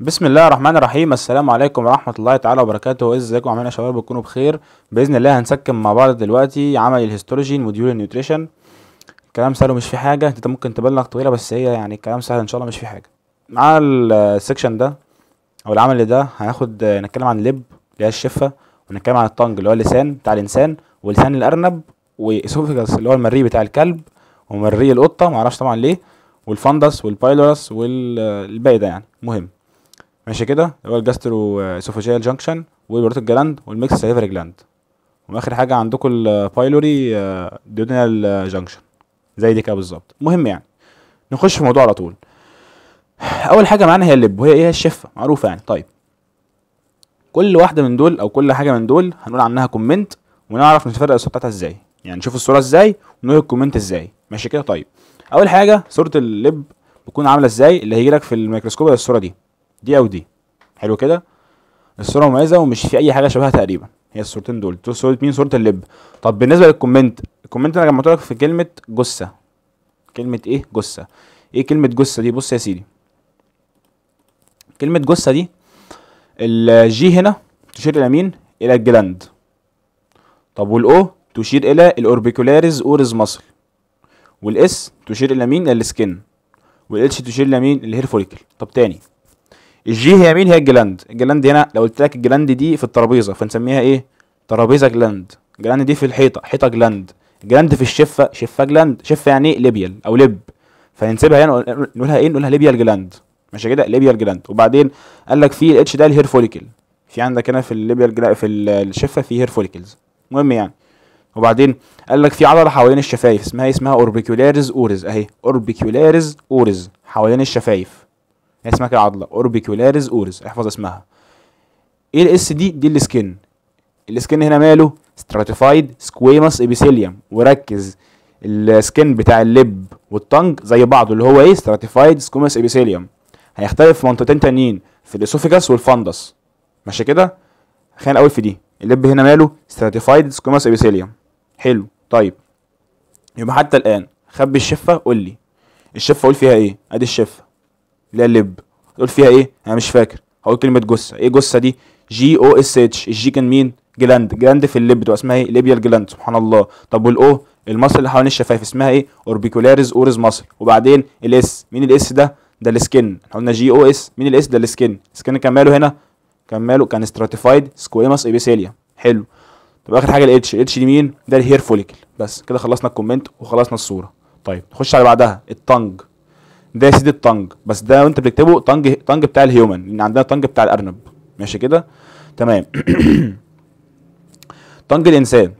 بسم الله الرحمن الرحيم السلام عليكم ورحمة الله تعالى وبركاته ازيكم عاملين يا شباب بتكونوا بخير بإذن الله هنسكن مع بعض دلوقتي عمل الهيستولوجي موديول النيوتريشن كلام سهل ومش فيه حاجة انت ممكن تبلغ طويلة بس هي يعني الكلام سهل ان شاء الله مش فيه حاجة مع السكشن ده او العمل ده هناخد نتكلم عن اللب اللي هي الشفة ونتكلم عن الطنج اللي هو اللسان بتاع الانسان ولسان الارنب واسوفيجاس اللي هو المريء بتاع الكلب ومريء القطة معرفش طبعا ليه والفندس والبايلورس والباقي ده يعني مهم ماشي كده اللي هو الجاسترو اسوفاجيال جانكشن والبروتيك جلاند والميكس سليفري جلاند واخر حاجه عندكم البايلوري ديودينال جانكشن زي دي كده بالظبط مهم يعني نخش في الموضوع على طول اول حاجه معانا هي اللب وهي ايه الشفه معروفه يعني طيب كل واحده من دول او كل حاجه من دول هنقول عنها كومنت ونعرف نتفرق الصوره بتاعتها ازاي يعني نشوف الصوره ازاي ونقول الكومنت ازاي ماشي كده طيب اول حاجه صوره اللب بتكون عامله ازاي اللي هيجي لك في الميكروسكوب الصوره دي دي او دي حلو كده الصوره مميزه ومش في اي حاجه شبهها تقريبا هي الصورتين دول صوره مين صوره اللب طب بالنسبه للكومنت الكومنت انا جمعت لك في كلمه جثه كلمه ايه جثه ايه كلمه جثه دي بص يا سيدي كلمه جثه دي الجي هنا تشير الى مين الى الجلاند طب والاو تشير الى الاوربيكولاريز اورز ماسل والاس تشير الى مين الى السكن والاتش تشير الى مين الهير فوليكل طب تاني الجي هي مين هي الجلاند الجلاند هنا لو قلت لك الجلاند دي في الترابيزه فنسميها ايه ترابيزه جلاند الجلاند دي في الحيطه حيطه جلاند جلاند في الشفه شفه جلاند شفه يعني ايه ليبيال او لب فهنسيبها هنا نقولها ايه نقولها ليبيال جلاند ماشي كده ليبيال جلاند وبعدين قال لك في الاتش ده الهير فوليكل في عندك هنا في الليبيال في الشفه في هير فوليكلز المهم يعني وبعدين قال لك في عضله حوالين الشفايف اسمها إيه؟ اسمها اوربيكولاريز اورز اهي اوربيكولاريز اورز حوالين الشفايف يعني اسمها كده عضله اوربيكولاريز اورز احفظ اسمها ايه الاس دي دي السكن السكن هنا ماله ستراتيفايد سكويموس ابيثيليوم وركز السكن بتاع اللب والطنج زي بعضه اللي هو ايه ستراتيفايد سكويموس ابيثيليوم هيختلف في منطقتين تانيين في الاسوفيجاس والفندس ماشي كده خلينا الاول في دي اللب هنا ماله ستراتيفايد سكويموس ابيثيليوم حلو طيب يبقى حتى الان خبي الشفه قول لي الشفه قول فيها ايه ادي الشفه اللي هي اللب تقول فيها ايه انا مش فاكر هقول كلمه جثه ايه جثه دي جي او اس اتش الجي كان مين جلاند جلاند في اللب تبقى اسمها ايه ليبيا جلاند سبحان الله طب والاو المصل اللي حوالين الشفايف اسمها ايه اوربيكولاريز اورز مصل وبعدين الاس مين الاس ده ده السكن احنا قلنا جي او اس مين الاس ده السكن السكن كان ماله هنا كان ماله كان ستراتيفايد سكويماس ايبيثيليا حلو طب اخر حاجه الاتش الاتش دي مين ده الهير فوليكل بس كده خلصنا الكومنت وخلصنا الصوره طيب نخش على بعدها التنج ده يا سيدي الطنج بس ده وانت بتكتبه طنج طنج بتاع الهيومن لان عندنا طنج بتاع الارنب ماشي كده تمام طنج الانسان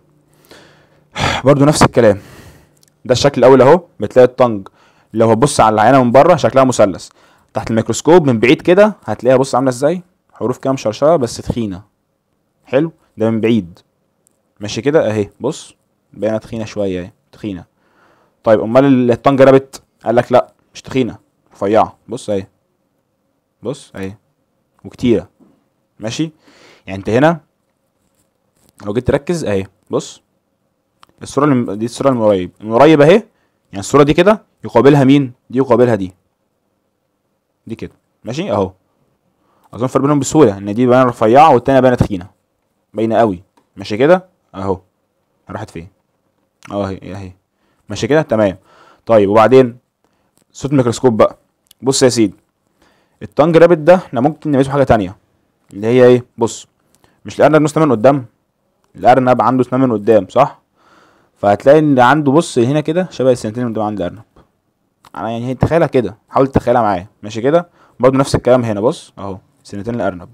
برضو نفس الكلام ده الشكل الاول اهو بتلاقي الطنج لو هتبص على العينه من بره شكلها مثلث تحت الميكروسكوب من بعيد كده هتلاقيها بص عامله ازاي حروف كام شرشره بس تخينه حلو ده من بعيد ماشي كده اهي بص بقينا تخينه شويه اهي تخينه طيب امال الطنجره بت قال لك لا مش تخينه رفيعه بص اهي بص اهي وكتيره ماشي يعني انت هنا لو جيت تركز اهي بص الصوره الم... دي الصوره المقريب قريب اهي يعني الصوره دي كده يقابلها مين دي يقابلها دي دي كده ماشي اهو اظن فرق بينهم بسهوله ان دي باينه رفيعه والتانيه باينه تخينه باينه قوي ماشي كده اهو راحت فين اهي اهي ماشي كده تمام طيب وبعدين صوت الميكروسكوب بقى بص يا سيدي التانج رابت ده احنا ممكن نميزه حاجه تانية اللي هي ايه بص مش الارنب نص من قدام الارنب عنده سنان من قدام صح فهتلاقي ان عنده بص هنا كده شبه السنتين من قدام عند الارنب انا يعني تخيلها كده حاول تتخيلها معايا ماشي كده برضه نفس الكلام هنا بص اهو سنتين الارنب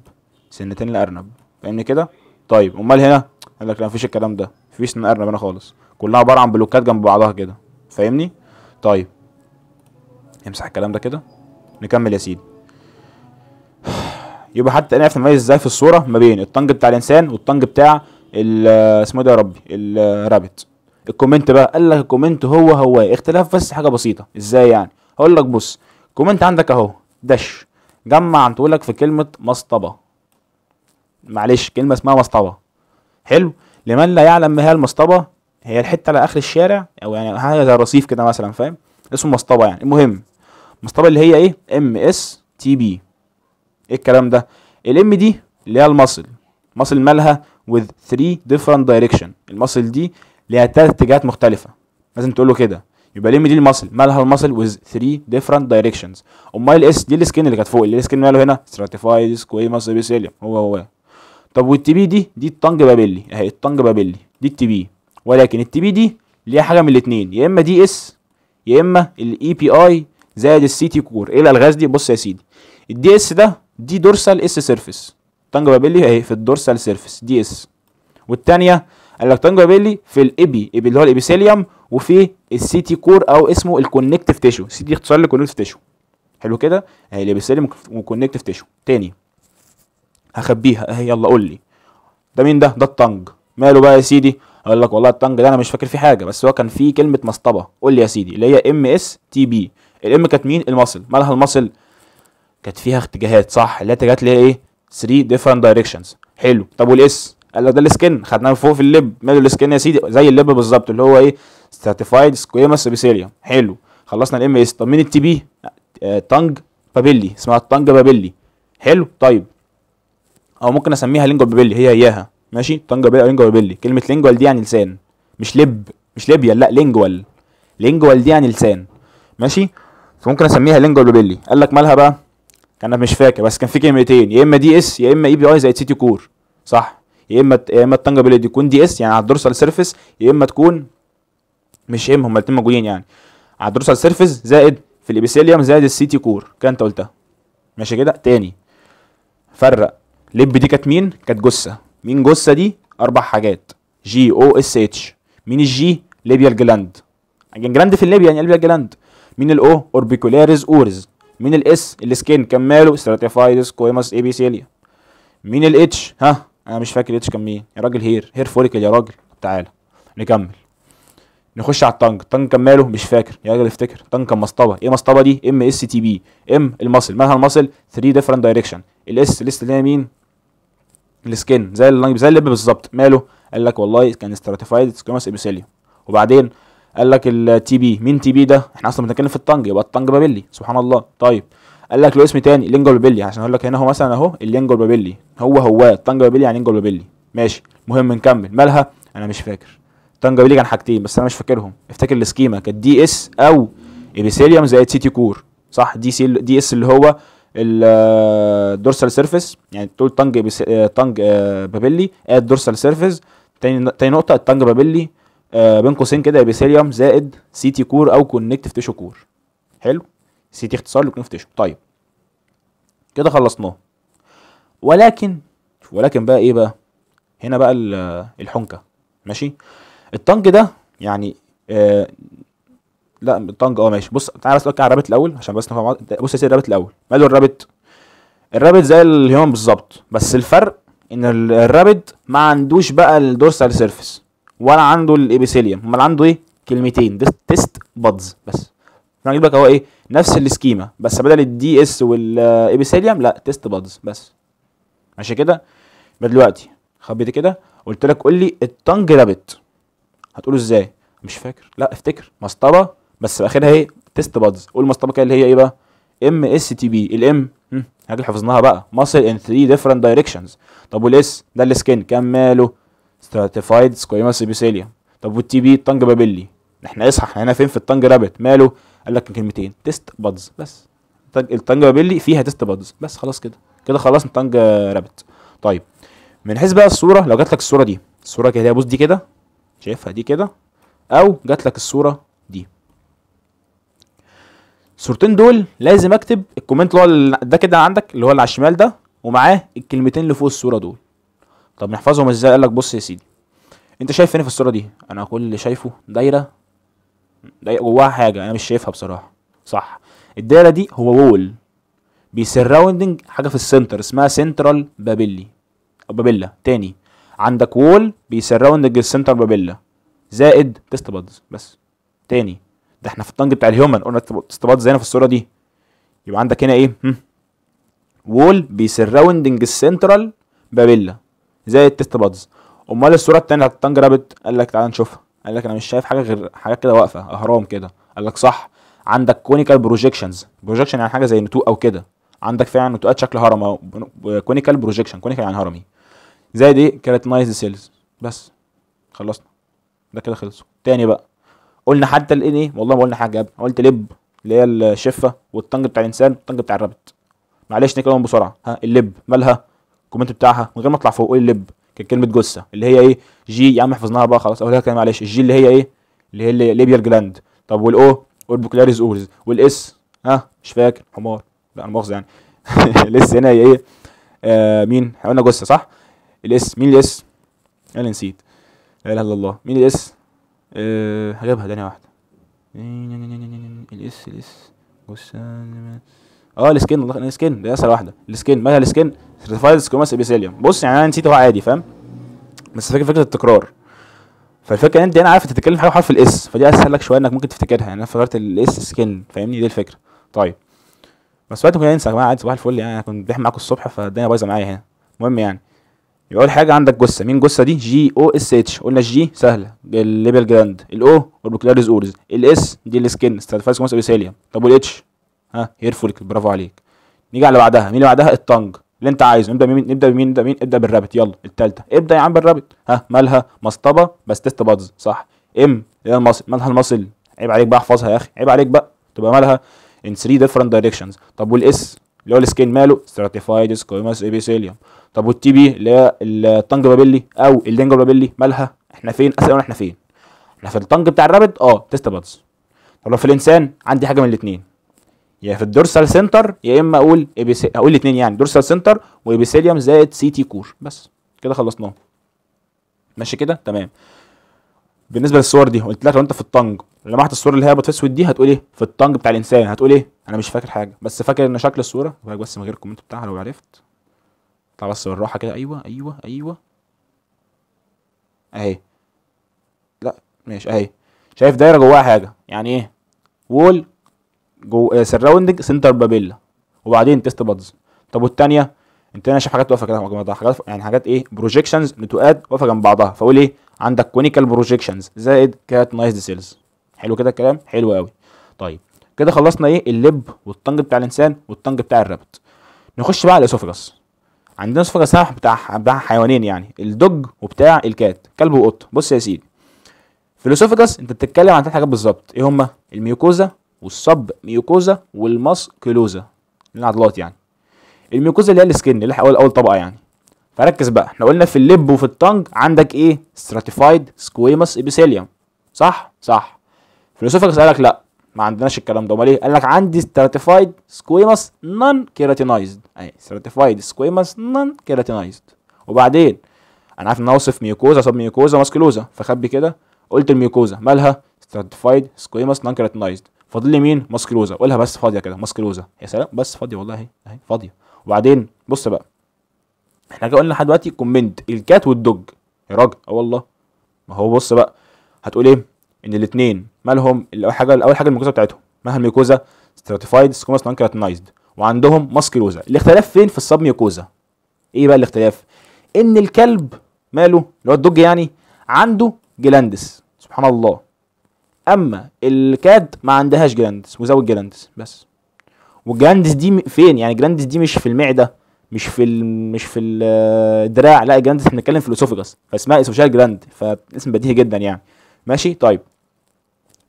سنتين الارنب فاهمني كده طيب امال هنا قال لك لا مفيش الكلام ده مفيش سنان ارنب هنا خالص كلها عباره عن بلوكات جنب بعضها كده فاهمني طيب نمسح الكلام ده كده نكمل يا سيدي يبقى حتى نعرف نميز ازاي في الصوره ما بين الطنج بتاع الانسان والطنج بتاع آه، اسمه ده يا ربي الرابت آه، الكومنت بقى قال لك الكومنت هو هو اختلاف بس حاجه بسيطه ازاي يعني هقول لك بص كومنت عندك اهو دش جمع عن تقول لك في كلمه مصطبه معلش كلمه اسمها مصطبه حلو لمن لا يعلم ما هي المصطبه هي الحته على اخر الشارع او يعني حاجه زي الرصيف كده مثلا فاهم اسمه مصطبه يعني المهم المسطره اللي هي ايه ام اس تي بي ايه الكلام ده الام دي اللي هي المصل مصل مالها with three different direction المصل دي ليها ثلاث اتجاهات مختلفه لازم تقول له كده يبقى الام دي المصل مالها المصل with three different directions امال الاس دي السكن اللي كانت فوق اللي السكن ماله هنا stratified squamous epithelium هو هو طب والتي بي دي دي الطنج بابلي اهي الطنج بابلي دي التي بي ولكن التي بي دي ليها حاجه من الاثنين يا اما دي اس يا اما الاي بي e اي زائد السي تي كور ايه الالغاز دي بص يا سيدي الدي اس ده دي دورسال اس سيرفيس تانجا بابيلي اهي في الدورسال سيرفيس دي اس والثانيه تانجا بابيلي في الابي اللي هو الابيثيليوم وفي السي تي كور او اسمه الكونكتيف تيشو سي دي اختصار للكونكتيف تيشو حلو كده اهي الابيثيليوم والكونكتيف تيشو تاني هخبيها اهي يلا قول لي ده مين ده ده التانج ماله بقى يا سيدي اقول لك والله التانج ده انا مش فاكر فيه حاجه بس هو كان فيه كلمه مصطبه قول لي يا سيدي اللي هي ام اس تي بي الام كانت مين الماسل مالها الماسل كانت فيها اتجاهات صح اللي اتجاهات اللي هي ايه 3 ديفرنت دايركشنز حلو طب والاس قال لك ده السكن خدناه من فوق في اللب ماله السكن يا سيدي زي اللب بالظبط اللي هو ايه ستراتيفايد سكويمس ابيثيليوم حلو خلصنا الام اس طب مين التي بي آه، تانج بابيلي اسمها التانج بابيلي حلو طيب او ممكن اسميها لينجو بابيلي هي اياها ماشي تانج بابيلي او لينجو بابيلي كلمه لينجوال دي يعني لسان مش لب مش ليبيا لا لينجوال لينجوال دي يعني لسان ماشي فممكن اسميها لينجا لوبيلي قال لك مالها بقى انا مش فاكر بس كان في كلمتين يا اما دي اس يا اما اي بي اي زائد سي تي كور صح يا اما يا اما التنجابيليتي تكون دي اس يعني على الدرسال سيرفيس يا اما تكون مش ام هما الاثنين موجودين يعني على الدرسال سيرفيس زائد في الابيثيليوم زائد السي تي كور كده انت قلتها ماشي كده تاني فرق لب دي كانت مين كانت جثه مين جثه دي اربع حاجات جي او اس اتش مين الجي ليبيال جلاند الجلاند في الليبيا يعني ليبيال جلاند من الاو اوربيكولاريز اورز من الاس السكين كماله اي بي سيليا من الاتش ها انا مش فاكر الاتش كان مين يا راجل هير هير فوليكل يا راجل تعالى نكمل نخش على الطنج الطنج كان ماله مش فاكر يا راجل افتكر الطنج كان مصطبه ايه مصطبه دي ام اس تي بي ام المصل مالها المصل 3 ديفرنت دايركشن الاس لسه هي مين السكن زي اللنج زي اللب بالظبط ماله قال لك والله كان ستراتيفايد سكوماس ابيثيليوم وبعدين قال لك التي بي مين تي بي ده احنا اصلا بنتكلم في الطنج يبقى الطنج بابلي سبحان الله طيب قال لك له اسم تاني لينجول بابلي عشان اقول لك هنا هو مثلا اهو اللينجول بابلي هو هو الطنج بابلي يعني لينجول بابلي ماشي المهم نكمل مالها انا مش فاكر طنج بابلي كان حاجتين بس انا مش فاكرهم افتكر السكيما كانت دي اس او ايبيثيليوم زائد سيتي كور صح دي سي دي اس اللي هو الدورسال سيرفيس آه، يعني تقول طنج آه، طنج بابلي اد دورسال سيرفيس تاني تاني نقطه الطنج بابلي آه، بين قوسين كده ابيثيليوم زائد سي تي كور او كونكتيف تيشو كور حلو سي تي اختصار لكونكتيف تيشو طيب كده خلصناه ولكن ولكن بقى ايه بقى هنا بقى الحنكه ماشي الطنج ده يعني آه لا الطنج اه ماشي بص تعالى اسالك على الرابط الاول عشان بس نفهم بص يا سيدي الرابط الاول ماله الرابط الرابط زي الهيومن بالظبط بس الفرق ان الرابط ما عندوش بقى الدورسال سيرفيس ولا عنده الابيثيليوم امال عنده ايه كلمتين تيست بادز بس اجيب لك اهو ايه نفس السكيما بس بدل الدي اس والابيثيليوم لا تيست بادز بس عشان كده يبقى دلوقتي خبيت كده قلت لك قول لي التنج رابت هتقوله ازاي مش فاكر لا افتكر مصطبه بس اخرها ايه تيست بادز قول مصطبه كده اللي هي ايه بقى ام اس تي بي الام حاجه حفظناها بقى ماسل ان 3 ديفرنت دايركشنز طب والاس ده السكن كم ماله ستراتيفايد سكويما سيبيسيليا طب والتي بي الطنج بابلي احنا اصحى احنا هنا فين في الطنج رابت ماله قال لك كلمتين تيست بادز بس الطنج بابلي فيها تيست بادز بس خلاص كده كده خلصنا الطنج رابت طيب من حيث بقى الصوره لو جات لك الصوره دي الصوره كده بص دي كده شايفها دي كده او جات لك الصوره دي الصورتين دول لازم اكتب الكومنت اللي هو ده كده عندك اللي هو اللي على الشمال ده ومعاه الكلمتين اللي فوق الصوره دول طب نحفظهم ازاي قال لك بص يا سيدي انت شايف فين في الصوره دي انا كل اللي شايفه دايره دايره جواها حاجه انا مش شايفها بصراحه صح الدايره دي هو وول بيسراوندنج حاجه في السنتر اسمها سنترال بابيلي او بابيلا تاني عندك وول بيسراوندنج السنتر بابيلا زائد تيست بادز بس تاني ده احنا في الطنج بتاع الهيومن قلنا تيست بادز هنا في الصوره دي يبقى عندك هنا ايه وول بيسراوندنج السنترال بابيلا زي التيست بادز امال الصوره الثانيه بتاعت تانج رابت قال لك تعالى نشوفها قال لك انا مش شايف حاجه غير حاجات كده واقفه اهرام كده قال لك صح عندك كونيكال بروجيكشنز بروجيكشن يعني حاجه زي نتوء او كده عندك فعلا نتوءات شكل هرم او كونيكال بروجيكشن كونيكال يعني هرمي زي دي كانت نايس سيلز بس خلصنا ده كده خلصوا تاني بقى قلنا حتى الان ايه والله ما قلنا حاجه قبل قلت لب اللي هي الشفه والطنج بتاع الانسان والطنج بتاع الرابط معلش نكلمهم بسرعه ها اللب مالها الكومنت بتاعها من غير ما اطلع فوق اقول ايه لب كانت كلمه جثه اللي هي ايه جي يا عم احفظناها بقى خلاص اقولها كده معلش الجي اللي هي ايه اللي هي ليبيا جلاند طب والاو اوربوكلاريز اورز والاس ها مش فاكر حمار لا انا مؤاخذه يعني الاس هنا هي ايه آه مين قلنا جثه صح الاس مين الاس انا نسيت لا اله الا الله مين الاس آه هجيبها ثانيه واحده الاس الاس جثه اه السكن السكن دي اسهل واحده السكن مالها السكن سيرتيفايد سكوماس ابيثيليوم بص يعني انا نسيته عادي فاهم بس فاكر فكره التكرار فالفكره ان انت هنا عارف تتكلم في حرف الاس فدي اسهل لك شويه انك ممكن تفتكرها يعني انا فكرت الاس سكن فاهمني دي الفكره طيب بس وقت ممكن انسى يا جماعه عادي صباح الفل يعني انا كنت بضحك معاكم الصبح فالدنيا بايظه معايا هنا المهم يعني يبقى اول حاجه عندك جثه مين جثه دي جي او اس اتش قلنا الجي سهله الليبل جراند الاو اوربيكولاريز اورز الاس دي السكن ستاتفايس كوماس ابيثيليوم طب والاتش ها يرفوا برافو عليك نيجي على بعدها مين اللي بعدها الطنج اللي انت عايزه نبدا بمين نبدا بمين نبدا بمين ابدا بالرابط يلا الثالثه ابدا يا عم بالرابط ها مالها مصطبه بس تست بادز صح ام اللي المصل مالها المصل عيب عليك بقى احفظها يا اخي عيب عليك بقى تبقى مالها ان 3 ديفرنت دايركشنز طب والاس اللي هو السكين ماله ستراتيفايد squamous epithelium طب والتي بي اللي هي الطنج بابلي او اللينجو بابلي مالها احنا فين اسال احنا فين احنا في الطنج بتاع الرابط اه تيست بادز طب لو في الانسان عندي حاجه من الاثنين يا في الدورسال سنتر يا اما اقول ABC... هقول الاثنين يعني دورسال سنتر وابيثيليوم زائد سي تي كور بس كده خلصناه ماشي كده تمام بالنسبه للصور دي قلت لك لو انت في الطنج لمحت الصوره اللي هي ابيض اسود دي هتقول ايه في الطنج بتاع الانسان هتقول ايه انا مش فاكر حاجه بس فاكر ان شكل الصوره بس من غير الكومنت بتاعها لو عرفت طلع بس بالراحه كده ايوه ايوه ايوه اهي لا ماشي اهي شايف دايره جواها حاجه يعني ايه وول جو سراوندنج آه، سنتر بابيلا وبعدين تيست بادز طب والثانيه انت انا شايف حاجات واقفه كده جنب حاجات يعني حاجات ايه بروجيكشنز لتؤاد واقفه جنب بعضها فاقول ايه عندك كونيكال بروجيكشنز زائد كات نايس سيلز حلو كده الكلام حلو قوي طيب كده خلصنا ايه اللب والطنج بتاع الانسان والطنج بتاع الرابت نخش بقى على الاسوفجس عندنا اسوفجس بتاع بتاع حيوانين يعني الدوج وبتاع الكات كلب وقطه بص يا سيدي في الاسوفجس انت بتتكلم عن ثلاث حاجات بالظبط ايه هما الميوكوزا والصب ميوكوزا والماسكيلوزا العضلات يعني الميوكوزا اللي هي السكن اللي اول اول طبقه يعني فركز بقى احنا قلنا في اللب وفي التنج عندك ايه ستراتيفايد سكويموس ابيثيليوم صح صح قال لك لا ما عندناش الكلام ده امال ايه قال لك عندي ستراتيفايد سكويموس نون كيراتينايزد اي ستراتيفايد سكويموس نون كيراتينايزد وبعدين انا عارف ان انا اوصف ميوكوزا صب ميوكوزا ماسكلوزا فخبي كده قلت الميوكوزا مالها ستراتيفايد سكويموس نون كيراتينايزد فاضل لي مين ماسكلوزا قولها بس فاضيه كده ماسكلوزا يا سلام بس فاضيه والله اهي فاضيه وبعدين بص بقى احنا قلنا لحد دلوقتي كومنت الكات والدوج يا راجل اه والله ما هو بص بقى هتقول ايه ان الاثنين مالهم الاول حاجه الاول حاجه الميكوزا بتاعتهم مالها الميكوزا ستراتيفايد سكوماس نانكراتنايزد وعندهم ماسكلوزا الاختلاف فين في الصاب ميكوزا ايه بقى الاختلاف ان الكلب ماله اللي هو الدوج يعني عنده جلاندس سبحان الله اما الكاد ما عندهاش جراندس وزود جراندس بس والجراندس دي فين يعني جراندس دي مش في المعده مش في ال... مش في الدراع لا جراندس احنا بنتكلم في الاسوفجس فاسمها اسوشال جراند فاسم بديهي جدا يعني ماشي طيب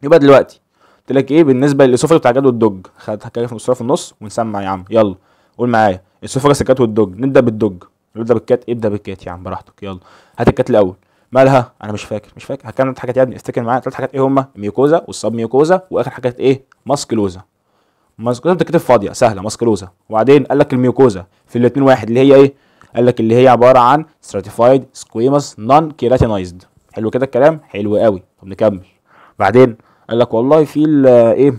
يبقى دلوقتي قلت لك ايه بالنسبه للاسوفجس بتاع الجد والدج خدت كده في الصوره في النص ونسمع يا عم يلا قول معايا الاسوفجس الكات والدج نبدا بالدج نبدا بالكات ابدا بالكات يا عم براحتك يلا هات الكات الاول مالها انا مش فاكر مش فاكر هتكلم ثلاث حاجات يا ابني افتكر معايا ثلاث حاجات ايه هما ميوكوزا والسب ميوكوزا واخر حاجات ايه ماسكلوزا ماسكلوزا انت كاتب فاضيه سهله ماسكلوزا وبعدين قال لك الميوكوزا في الاثنين واحد اللي هي ايه قال لك اللي هي عباره عن ستراتيفايد سكويمس نون كيراتينايزد حلو كده الكلام حلو قوي طب نكمل بعدين قال لك والله في ايه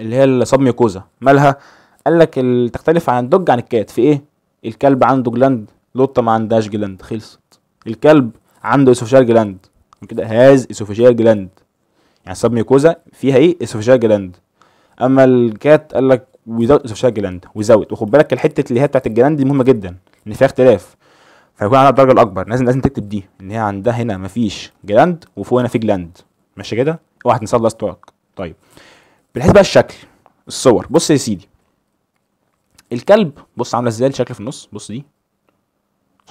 اللي هي السب ميوكوزا مالها قال لك تختلف عن الدوج عن الكات في ايه الكلب عنده جلاند لوطه ما عندهاش جلاند خلصت الكلب عنده اسوفيجال جلاند كده هاز اسوفيجال جلاند يعني سب ميكوزا فيها ايه اسوفيجال جلاند اما الكات قال لك ويزاوت اسوفيجال جلاند ويزاوت وخد بالك الحته اللي هي بتاعت الجلاند دي مهمه جدا ان فيها اختلاف فيكون عندها الدرجه الاكبر لازم لازم تكتب دي ان هي عندها هنا مفيش جلاند وفوق هنا في جلاند ماشي كده واحد نصلي اللاست طيب بنحس بقى الشكل الصور بص يا سيدي الكلب بص عامله ازاي الشكل في النص بص دي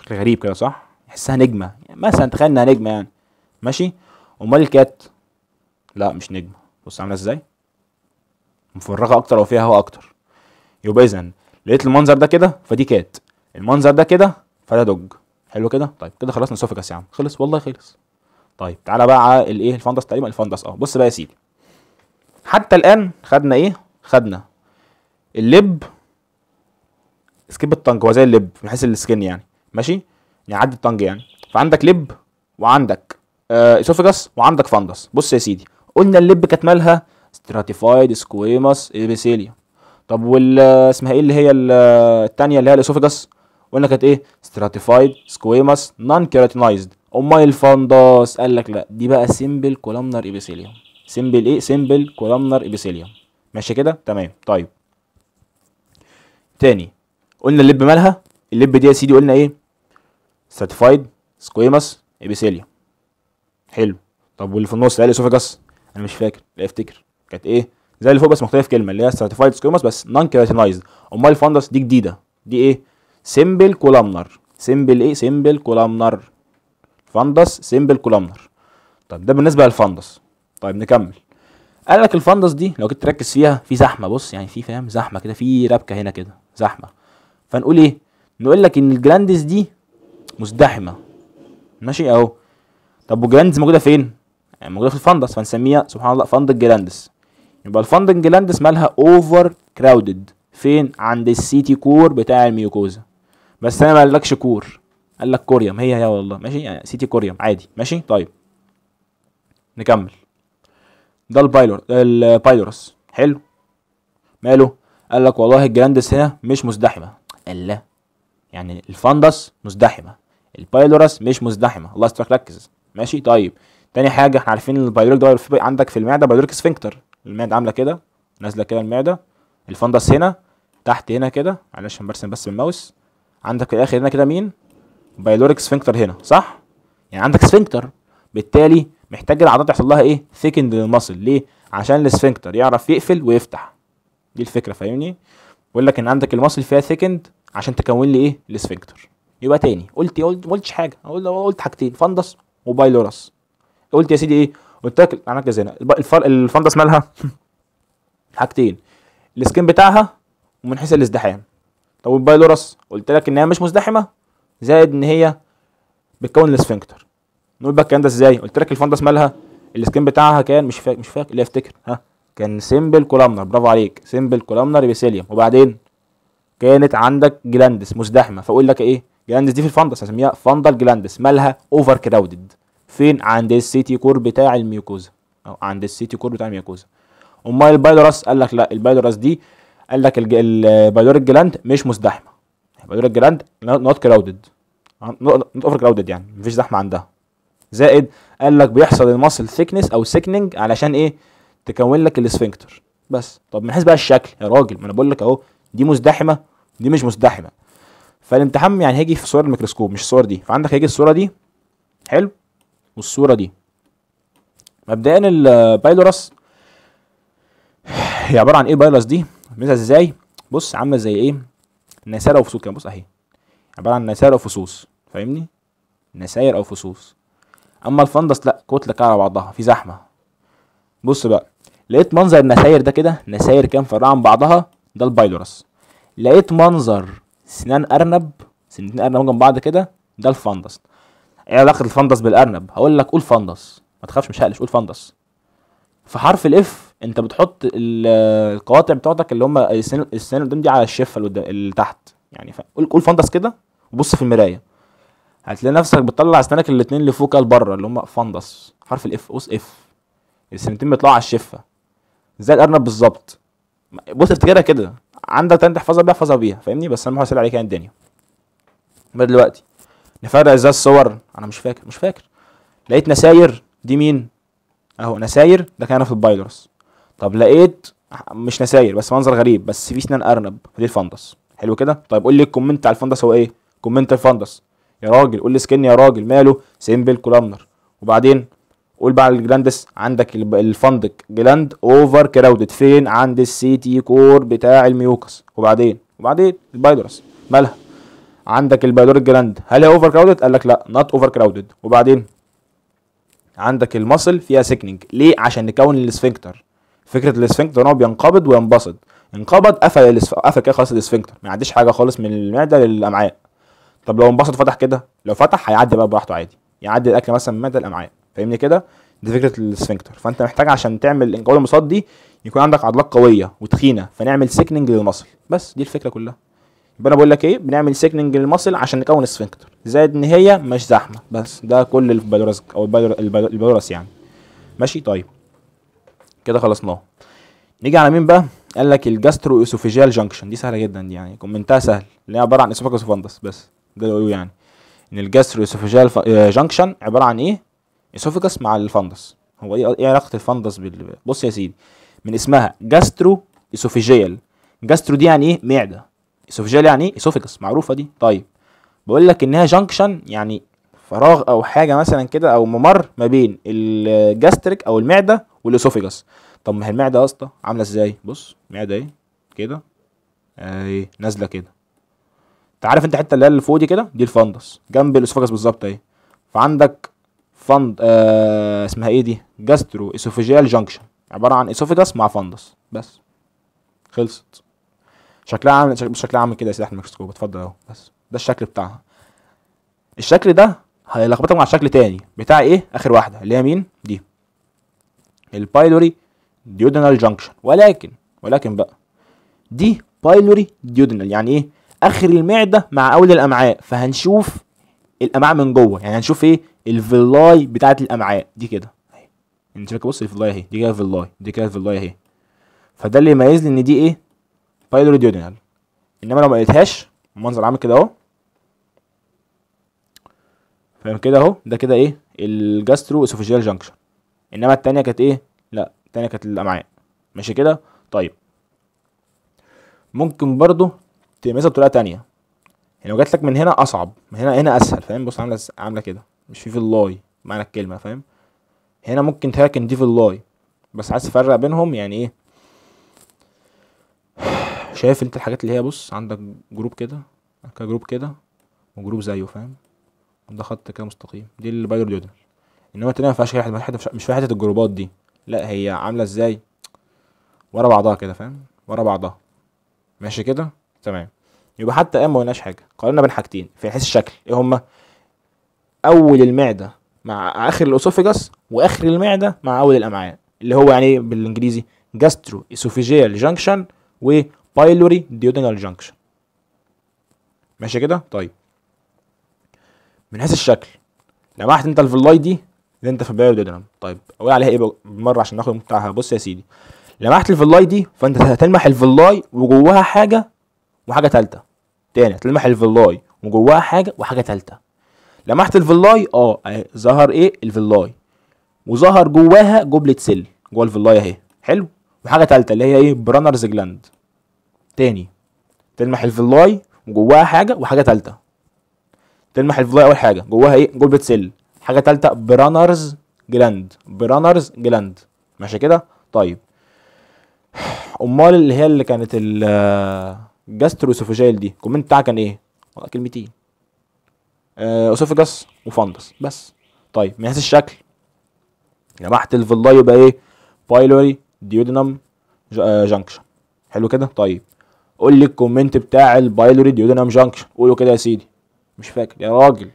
شكل غريب كده صح حسها نجمه يعني مثلا تخيل انها نجمه يعني ماشي امال الكات لا مش نجمه بص عامله ازاي مفرغه اكتر او فيها هواء اكتر يبقى اذا لقيت المنظر ده كده فدي كات المنظر ده كده فده دوج حلو كده طيب كده خلصنا سوفيكاس يا عم خلص والله خلص طيب تعالى بقى على الايه الفندس تقريبا الفندس اه بص بقى يا سيدي حتى الان خدنا ايه خدنا اللب سكيب التنك هو زي اللب من حيث السكن يعني ماشي يعني عدة يعني فعندك لب وعندك آه اسوفيجاس وعندك فاندس بص يا سيدي قلنا اللب كانت مالها ستراتيفايد سكويموس ابيثيليا طب وال آه، اسمها ايه اللي هي الثانيه آه، اللي هي الاسوفيجاس قلنا كانت ايه ستراتيفايد سكويموس نون كيراتينايزد امال الفندس قال لك لا دي بقى سيمبل كولامنر ابيثيليوم سيمبل ايه سيمبل كولامنر ابيثيليوم ماشي كده تمام طيب تاني قلنا اللب مالها اللب دي يا سيدي قلنا ايه ساتيفايد سكويمس ابيثيليوم حلو طب واللي في النص اللي اسوفاجاس انا مش فاكر لا افتكر كانت ايه زي اللي فوق بس مختلف كلمه اللي هي ساتيفايد سكويمس بس نون كيراتينايزد امال الفاندس دي جديده دي ايه سيمبل كولامنر سيمبل ايه سيمبل كولامنر فاندس سيمبل كولامنر طب ده بالنسبه للفاندس طيب نكمل قال لك الفندس دي لو كنت تركز فيها في زحمه بص يعني في فاهم زحمه كده في ربكه هنا كده زحمه فنقول ايه نقول لك ان الجلاندز دي مزدحمه ماشي اهو طب والجلاندس موجوده فين يعني موجوده في الفندس فنسميها سبحان الله فندق جلاندس يبقى الفندق جلاندس مالها اوفر كراودد فين عند السيتي كور بتاع الميوكوزا بس انا ما قالكش كور قال لك كوريوم هي هي والله ماشي يعني سيتي كوريوم عادي ماشي طيب نكمل ده البايلور البايلورس حلو ماله قال لك والله الجراندس هنا مش مزدحمه الله يعني الفندس مزدحمه البايلوراس مش مزدحمه الله يسترك ركز ماشي طيب تاني حاجه احنا عارفين البايلوريك ده عندك في المعده بايلوريك سفنكتر المعده عامله كده نازله كده المعده الفندس هنا تحت هنا كده معلش برسم بس بالماوس عندك في الاخر هنا كده مين بايلوريك سفنكتر هنا صح يعني عندك سفنكتر بالتالي محتاج العضلات تحصل لها ايه ثيكند للمصل ليه عشان السفنكتر يعرف يقفل ويفتح دي الفكره فاهمني بقول لك ان عندك المصل فيها ثيكند عشان تكون لي ايه السفنكتر يبقى تاني قلت يا إيه؟ قلت ما قلتش حاجه قلت قلت حاجتين فندس وبايلورس قلت يا سيدي ايه قلت لك العناكه زينا الفر... الفندس مالها حاجتين السكين بتاعها ومن حيث الازدحام طب والبايلورس قلت لك ان هي مش مزدحمه زائد ان هي بتكون الاسفنكتر نقول بقى الكلام ده ازاي قلت لك الفندس مالها السكين بتاعها كان مش فاكر مش فاكر اللي افتكر ها كان سيمبل كولامنر برافو عليك سيمبل كولامنر بيسيليوم وبعدين كانت عندك جلاندس مزدحمه فاقول لك ايه جلاندس دي في الفندس هسميها فندل جلاندس مالها اوفر كراودد فين عند السيتي كور بتاع الميوكوزا او عند السيتي كور بتاع الميوكوزا امال البايلوراس قال لك لا البايلوراس دي قال لك البايدور جلاند مش مزدحمه البايدور جلاند نوت كراودد نوت اوفر كراودد يعني مفيش زحمه عندها زائد قال لك بيحصل الماسل ثيكنس او سيكننج علشان ايه تكون لك الاسفنكتر بس طب من حيث بقى الشكل يا راجل ما انا بقول لك اهو دي مزدحمه دي مش مزدحمه فالامتحان يعني هيجي في صور الميكروسكوب مش الصور دي فعندك هيجي الصوره دي حلو والصوره دي مبدئيا البايلوراس هي عباره عن ايه البايلوراس دي بنسال ازاي بص عامله زي ايه نسائر او فصوص كده بص اهي عباره عن نسائر او فصوص فاهمني نساير او فصوص اما الفندس لا كتله كده على بعضها في زحمه بص بقى لقيت منظر النساير ده كده نساير كام فرعه عن بعضها ده البايلوراس لقيت منظر سنان ارنب سنتين ارنب جنب بعض كده ده الفندس ايه علاقه الفندس بالارنب هقول لك قول فندس ما تخافش مش هقلش قول فندس في حرف الاف انت بتحط القواطع بتاعتك اللي هم السنان قدام دي على الشفه اللي تحت يعني قول قول فندس كده وبص في المرايه هتلاقي نفسك بتطلع اسنانك الاتنين اللي فوق لبره اللي هم فندس حرف الاف قوس اف السنتين بيطلعوا على الشفه زي الارنب بالظبط بص افتكرها كده عندك تاني تحفظها بيها احفظها بيها فاهمني بس انا هسهل عليك يعني الدنيا من دلوقتي نفرق ازاي الصور انا مش فاكر مش فاكر لقيت نساير دي مين اهو نساير ده كان في البايلورس طب لقيت مش نساير بس منظر غريب بس في اسنان ارنب دي الفندس حلو كده طيب قول لي الكومنت على الفندس هو ايه كومنت الفندس يا راجل قول لي سكن يا راجل ماله سيمبل كولامنر وبعدين قول بقى الجلاندس عندك الفندق جلاند اوفر كراودد فين عند السي تي كور بتاع الميوكس وبعدين وبعدين البايدرس مالها عندك البايدور جلاند هل هي اوفر كراودد قال لك لا نوت اوفر كراودد وبعدين عندك المصل فيها سيكنينج ليه عشان نكون الاسفنكتر فكره الاسفنكتر ان هو بينقبض وينبسط انقبض قفل قفل كده خلاص الاسفنكتر ما يعديش حاجه خالص من المعده للامعاء طب لو انبسط فتح كده لو فتح هيعدي بقى براحته عادي يعدي الاكل مثلا من المعده للامعاء فاهمني كده دي فكره السفنكتر فانت محتاج عشان تعمل انقباض المصاد دي يكون عندك عضلات قويه وتخينه فنعمل سيكننج للمصل بس دي الفكره كلها يبقى انا بقول لك ايه بنعمل سيكننج للمصل عشان نكون السفنكتر زائد ان هي مش زحمه بس ده كل البيلورس او البيلورس يعني ماشي طيب كده خلصناه نيجي على مين بقى قال لك الجاسترو اسوفيجيال جانكشن دي سهله جدا دي يعني منتهى سهل اللي هي عباره عن اسوفاجوس فاندس بس ده اللي يعني ان الجاسترو اسوفيجيال جانكشن عباره عن ايه اسوفيجاس مع الفندس هو إيه-, ايه علاقه الفندس بال بص يا سيدي من اسمها جاسترو اسوفيجيال جاسترو دي يعني ايه معده اسوفيجيال يعني ايه اسوفيجاس معروفه دي طيب بقول لك انها جانكشن يعني فراغ او حاجه مثلا كده او ممر ما بين الجاستريك او المعده والاسوفيجاس طب ما هي المعده يا اسطى عامله ازاي بص معده ايه كده اهي نازله كده انت عارف انت الحته اللي هي فوق دي كده دي الفندس جنب الاسوفاجس بالظبط اهي فعندك فند آه اسمها ايه دي جاسترو اسوفيجيال جانكشن عباره عن اسوفيجاس مع فندس بس خلصت شكلها عامل مش شكلها عامل كده يا سيدي احمد الميكروسكوب اتفضل اهو بس ده الشكل بتاعها الشكل ده هيلخبطك مع شكل تاني بتاع ايه اخر واحده اللي هي مين دي البايلوري ديودنال جانكشن ولكن ولكن بقى دي بايلوري ديودنال يعني ايه اخر المعده مع اول الامعاء فهنشوف الامعاء من جوه يعني هنشوف ايه الفيلاي بتاعت الامعاء دي كده اهي انت فاكر بص الفيلاي اهي دي كده الفيلاي دي كده الفيلاي اهي فده اللي يميز لي ان دي ايه ديودينال انما لو ما لقيتهاش المنظر عامل كده اهو فاهم كده اهو ده كده ايه الجاسترو اسوفيجيال جانكشن انما التانية كانت ايه لا التانية كانت الامعاء ماشي كده طيب ممكن برضو تميزها بطريقه تانية يعني لو جات لك من هنا اصعب من هنا هنا اسهل فاهم بص عامله عامله كده مش في في اللاي معنى الكلمه فاهم هنا ممكن تهاكن دي في اللاي بس عايز تفرق بينهم يعني ايه شايف انت الحاجات اللي هي بص عندك جروب كده كده جروب كده وجروب زيه فاهم ده خط كده مستقيم دي الباير ديودنال انما التانية ما فيهاش مش في حته الجروبات دي لا هي عامله ازاي ورا بعضها كده فاهم ورا بعضها ماشي كده تمام يبقى حتى ايام ما قلناش حاجه قارنا بين حاجتين في حيث الشكل ايه هما اول المعده مع اخر الاسوفيجاس واخر المعده مع اول الامعاء اللي هو يعني بالانجليزي جاسترو اسوفيجيال جانكشن وبايلوري ديودينال جانكشن ماشي كده طيب من حيث الشكل لمحت انت الفلاي دي اللي انت في البايلوري ديودينال طيب اقول عليها ايه بالمره عشان ناخد بتاعها بص يا سيدي لمحت الفلاي دي فانت هتلمح الفلاي وجواها حاجه وحاجه ثالثه تاني هتلمح الفلاي وجواها حاجه وحاجه ثالثه لمحت الفيلاي اه اهي ظهر ايه الفيلاي وظهر جواها جبلة سل جوه الفيلاي اهي حلو وحاجة ثالثه اللي هي ايه برانرز جلاند تاني تلمح الفيلاي وجواها حاجة وحاجة ثالثه تلمح الفيلاي اول حاجة جواها ايه جبلة سل حاجة ثالثه برانرز جلاند برانرز جلاند ماشي كده طيب امال اللي هي اللي كانت الجاستروسوفيجيل آه، دي الكومنت بتاعها كان ايه كلمتين آه، اوسيفجاس وفندس بس طيب من حيث الشكل جماعه الفيلاي يبقى ايه بايلوري ديودينم جانكشن حلو كده طيب قول لي الكومنت بتاع البايلوري ديودينم جانكشن قوله كده يا سيدي مش فاكر يا راجل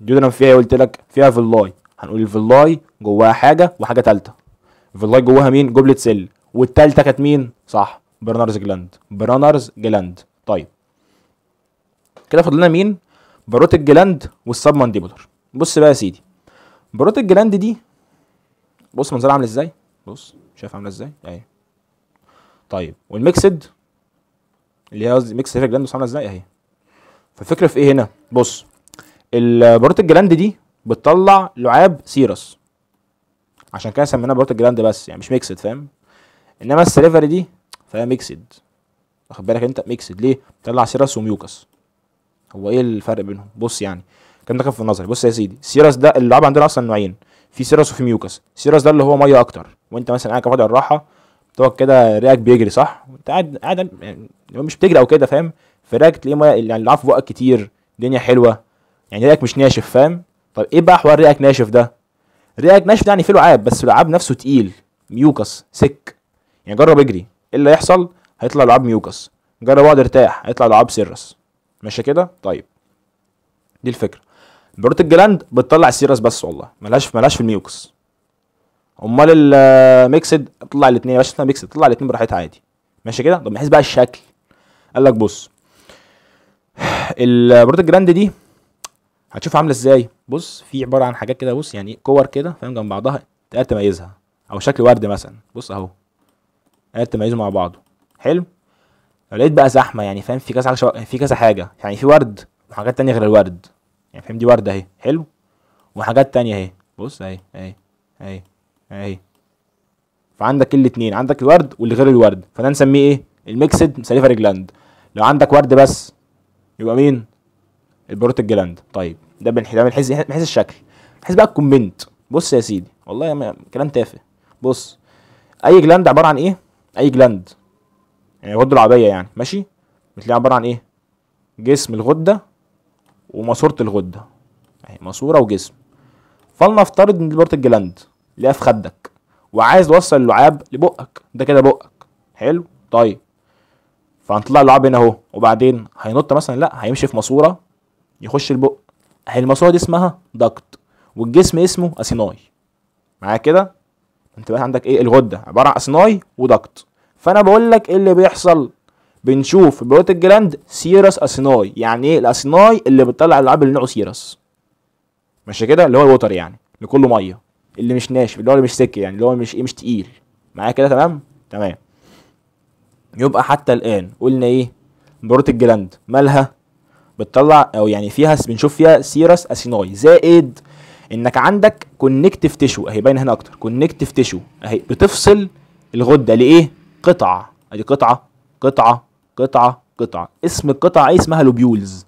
ديودينم فيها ايه قلت لك فيها فيلاي هنقول الفيلاي جواها حاجه وحاجه ثالثه الفيلاي جواها مين جبله سل والثالثه كانت مين صح برنرز جلاند برنرز جلاند طيب كده فاضل لنا مين باروت الجلاند والسب مانديبولر بص بقى يا سيدي باروت الجلاند دي بص منظرها عامل ازاي بص شايف عامله ازاي اهي طيب والميكسد اللي هي قصدي ميكس سيفر جلاند عامله ازاي اهي فالفكره في ايه هنا بص الباروت الجلاند دي بتطلع لعاب سيرس عشان كده سميناها باروت الجلاند بس يعني مش ميكسد فاهم انما السليفري دي فهي ميكسد واخد بالك انت ميكسد ليه بتطلع سيرس وميوكس هو ايه الفرق بينهم بص يعني الكلام ده كان في نظري بص يا سيدي سيرس ده اللعاب عندنا اصلا نوعين في سيرس وفي ميوكس سيرس ده اللي هو ميه اكتر وانت مثلا قاعد كفاضي الراحه تقعد كده رياك بيجري صح وانت قاعد قاعد يعني مش بتجري او كده فاهم فراك تلاقيه ميه يعني اللعاب في بقك كتير الدنيا حلوه يعني رياك مش ناشف فاهم طب ايه بقى حوار رياك ناشف ده رياك ناشف ده يعني في لعاب بس اللعاب نفسه تقيل ميوكس سك يعني جرب اجري ايه اللي هيحصل هيطلع لعاب ميوكس جرب اقعد ارتاح هيطلع لعاب سيرس ماشي كده طيب دي الفكره بروت الجلاند بتطلع السيرس بس والله ملهاش ملهاش في الميوكس امال الميكسد آه، تطلع الاثنين بس باشا اسمها ميكسد تطلع الاثنين براحتها عادي ماشي كده طب نحس بقى الشكل قال لك بص البروت الجلاند دي هتشوف عامله ازاي بص في عباره عن حاجات كده بص يعني كور كده فاهم جنب بعضها تقدر تميزها او شكل ورد مثلا بص اهو تقدر تميزه مع بعضه حلو لقيت بقى زحمه يعني فاهم في كذا شو... في كذا حاجه يعني في ورد وحاجات تانية غير الورد يعني فاهم دي ورده اهي حلو وحاجات تانية اهي بص اهي اهي اهي اهي فعندك الاثنين عندك الورد واللي غير الورد فده نسميه ايه الميكسد سليفر جلاند لو عندك ورد بس يبقى مين البروت جلاند طيب ده بنحدام ده بنحس بنحس الشكل بنحس بقى الكومنت بص يا سيدي والله كلام تافه بص اي جلاند عباره عن ايه اي جلاند يعني الغده العضليه يعني ماشي بتلاقيها عباره عن ايه جسم الغده وماسوره الغده اهي يعني ماسوره وجسم فلنفترض ان دي بورت الجلاند اللي في خدك وعايز توصل اللعاب لبقك ده كده بقك حلو طيب فهنطلع اللعاب هنا اهو وبعدين هينط مثلا لا هيمشي في ماسوره يخش البق اهي الماسوره دي اسمها دكت والجسم اسمه اسيناي معايا كده انت بقى عندك ايه الغده عباره عن اسيناي ودكت فانا بقول لك ايه اللي بيحصل بنشوف الجلاند سيرس اسيناي يعني ايه الاسيناي اللي بتطلع الالعاب اللي نوعه سيرس ماشي كده اللي هو الوتر يعني اللي كله ميه اللي مش ناشف اللي هو اللي مش سكه يعني اللي هو مش ايه مش تقيل معايا كده تمام تمام يبقى حتى الان قلنا ايه الجلاند مالها بتطلع او يعني فيها بنشوف فيها سيرس اسيناي زائد انك عندك كونكتيف تيشو اهي باين هنا اكتر كونكتيف تيشو اهي بتفصل الغده لايه قطع ادي قطعه قطعه قطعه قطعه اسم القطعه ايه اسمها لوبيولز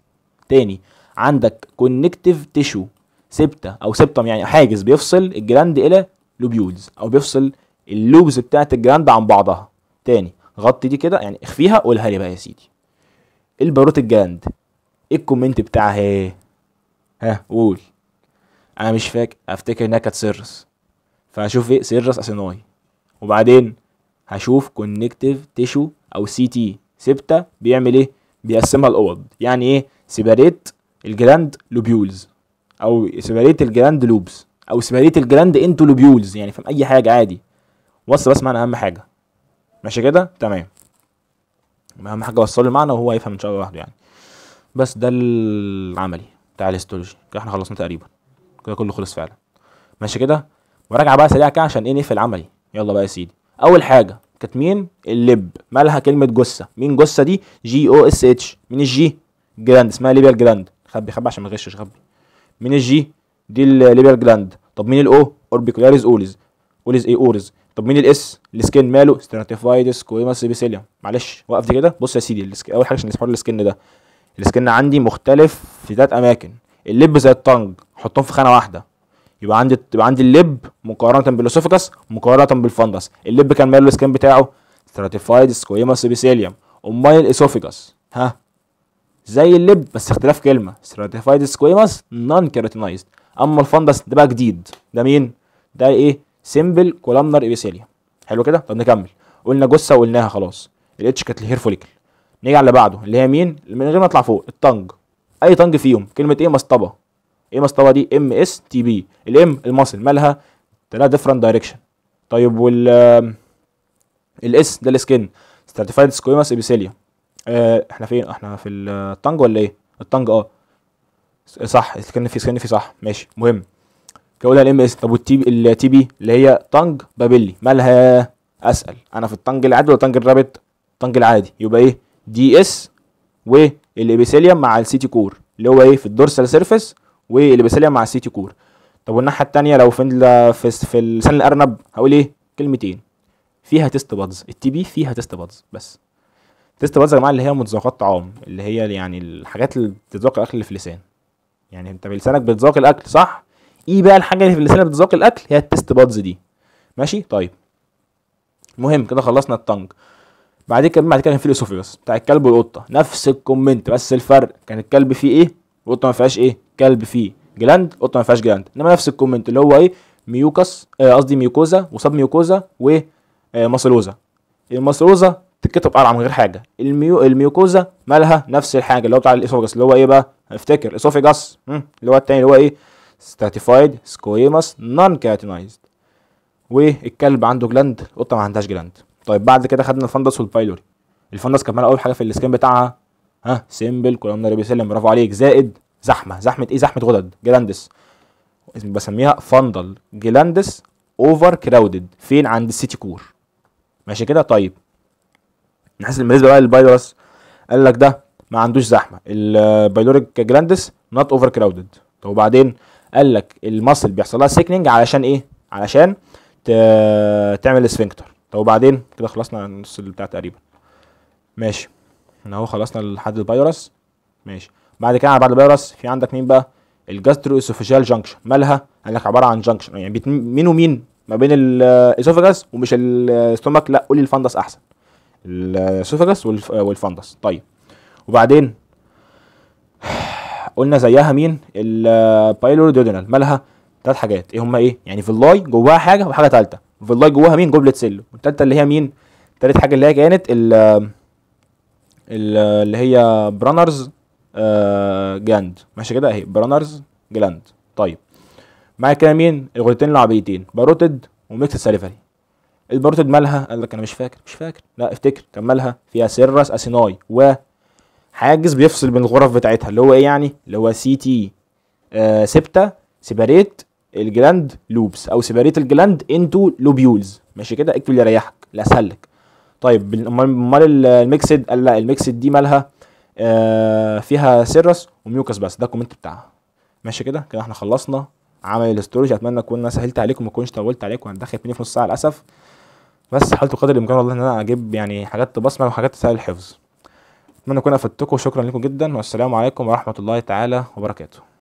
تاني عندك كونكتيف تيشو سبتة او سبتم يعني حاجز بيفصل الجراند الى لوبيولز او بيفصل اللوبز بتاعت الجراند عن بعضها تاني غطي دي كده يعني اخفيها قولها لي بقى يا سيدي الباروت الجراند ايه الكومنت بتاعها ها قول انا مش فاكر افتكر انها كانت سيرس فهشوف ايه سيرس اسينوي وبعدين هشوف كونكتيف تيشو او سي تي سبتا بيعمل ايه بيقسمها لاوض يعني ايه سيباريت الجراند لوبيولز او سيباريت الجراند لوبز او سيباريت الجراند انتو لوبيولز يعني فاهم اي حاجه عادي وصل بس معنى اهم حاجه ماشي كده تمام اهم حاجه وصل المعنى وهو هيفهم ان شاء الله لوحده يعني بس ده العملي بتاع الهيستولوجي كده احنا خلصنا تقريبا كده كله خلص فعلا ماشي كده مراجعه بقى سريعه كده عشان ايه نقفل العملي يلا بقى يا سيدي اول حاجه كانت مين اللب مالها كلمه جثه مين جثه دي جي او اس اتش مين الجي جراند اسمها ليبيال جراند خبي خبي عشان ما تغشش خبي مين الجي دي الليبيال جراند طب مين الاو اوربيكولاريز اوليز اوليز اي اوريز طب مين الاس السكن ماله ستراتيفايدس سكويماس بيسيليوم معلش وقف دي كده بص يا سيدي اول حاجه عشان نسمع السكن ده السكن عندي مختلف في ثلاث اماكن اللب زي الطنج حطهم في خانه واحده يبقى عندي يبقى عندي اللب مقارنه بالاسوفاجس مقارنه بالفندس اللب كان ماله السكان بتاعه ستراتيفايد سكويموس ابيثيليوم امال الاسوفاجس ها زي اللب بس اختلاف كلمه ستراتيفايد سكويموس نون كيراتينايزد اما الفندس ده بقى جديد ده مين ده ايه سيمبل كولامنر ابيثيليوم حلو كده طب نكمل قلنا جثه وقلناها خلاص الاتش كانت الهير فوليكل نيجي على اللي بعده اللي هي مين من غير ما نطلع فوق الطنج اي طنج فيهم كلمه ايه مصطبه ايه مستوى دي ام اس تي بي الام الماسل مالها ثلاثه ديفرنت دايركشن طيب وال الاس ده السكن ستراتيفايد سكويماس ابيثيليوم احنا فين احنا في الطنج ولا ايه الطنج اه صح السكن في سكن في صح ماشي مهم كقولها الام اس طب والتي بي التي بي اللي هي طنج بابلي مالها اسال انا في الطنج العادي ولا طنج الرابط الطنج العادي يبقى ايه دي اس والابيثيليوم مع السيتي كور اللي هو ايه في الدورسال سيرفيس بيسلم مع السيتي كور طب والناحيه الثانيه لو في في, في لسان الارنب هقول ايه كلمتين فيها تيست بادز التي بي فيها تيست بادز بس تيست بادز يا جماعه اللي هي متذوقات طعام اللي هي يعني الحاجات اللي بتذوق الاكل اللي في اللسان يعني انت بلسانك بتذاق الاكل صح ايه بقى الحاجه اللي في اللسان اللي بتذاق الاكل هي التيست بادز دي ماشي طيب المهم كده خلصنا التانج بعد كده بعد كده كان فيلوسوفي بتاع الكلب والقطه نفس الكومنت بس الفرق كان الكلب فيه ايه والقطه ما فيهاش ايه كلب فيه جلاند قطه ما فيهاش جلاند انما نفس الكومنت اللي هو ايه ميوكس آه، قصدي آه ميوكوزا وسب ميوكوزا وماسلوزا الماسلوزا تتكتب قرعه من غير حاجه الميو الميوكوزا مالها نفس الحاجه اللي هو بتاع الاسوفجاس اللي هو ايه بقى افتكر اسوفجاس اللي هو التاني اللي هو ايه ستاتيفايد سكويماس نون كاتينايزد والكلب عنده جلاند القطه ما عندهاش جلاند طيب بعد كده خدنا الفندس والبايلوري الفندس كانت مالها اول حاجه في السكان بتاعها ها سيمبل كولومناري بيسلم برافو عليك زائد زحمه زحمه ايه زحمه غدد جلاندس بسميها فندل جلاندس اوفر كراودد فين عند السيتي كور ماشي كده طيب نحس بالنسبه بقى للفيروس قال لك ده ما عندوش زحمه البايلوريك جلاندس نوت اوفر كراودد طب وبعدين قال لك المصل بيحصل لها سيكنج علشان ايه علشان تعمل سفنكتر طب وبعدين كده خلصنا النص بتاع تقريبا ماشي احنا اهو خلصنا لحد الفيروس ماشي بعد كده بعد الفيروس في عندك مين بقى الجاسترو اسوفيجال جانكشن مالها قال لك عباره عن جانكشن يعني مين ومين ما بين الاسوفاجس ومش الاستومك لا قولي الفندس احسن الاسوفاجاس والفندس طيب وبعدين قلنا زيها مين البايلوريدودينال مالها ثلاث حاجات ايه هما ايه يعني فيلاي جواها حاجه وحاجه ثالثه فيلاي جواها مين جوبلت سيل والثالثه اللي هي مين ثالث حاجه اللي هي كانت ال اللي هي برانرز آه، جاند جلاند ماشي كده اهي برانرز جلاند طيب معايا كده مين الغدتين العبيتين باروتد وميكس سالفري الباروتد مالها قال لك انا مش فاكر مش فاكر لا افتكر كان مالها فيها سيرس اسيناي و حاجز بيفصل بين الغرف بتاعتها اللي هو ايه يعني اللي هو سي تي آه سبتا سيباريت الجلاند لوبس او سيباريت الجلاند انتو لوبيولز ماشي كده اكتب اللي يريحك اللي اسهل لك طيب امال الميكسد قال لا الميكسد دي مالها آه، فيها سيرس وميوكس بس ده الكومنت بتاعها ماشي كده كده احنا خلصنا عمل الاستورج اتمنى اكون سهلت عليكم ما اكونش طولت عليكم هتدخل مني في نص ساعه للاسف بس حاولت قدر الامكان والله ان انا اجيب يعني حاجات بصمه وحاجات تسهل الحفظ اتمنى اكون افدتكم وشكرا لكم جدا والسلام عليكم ورحمه الله تعالى وبركاته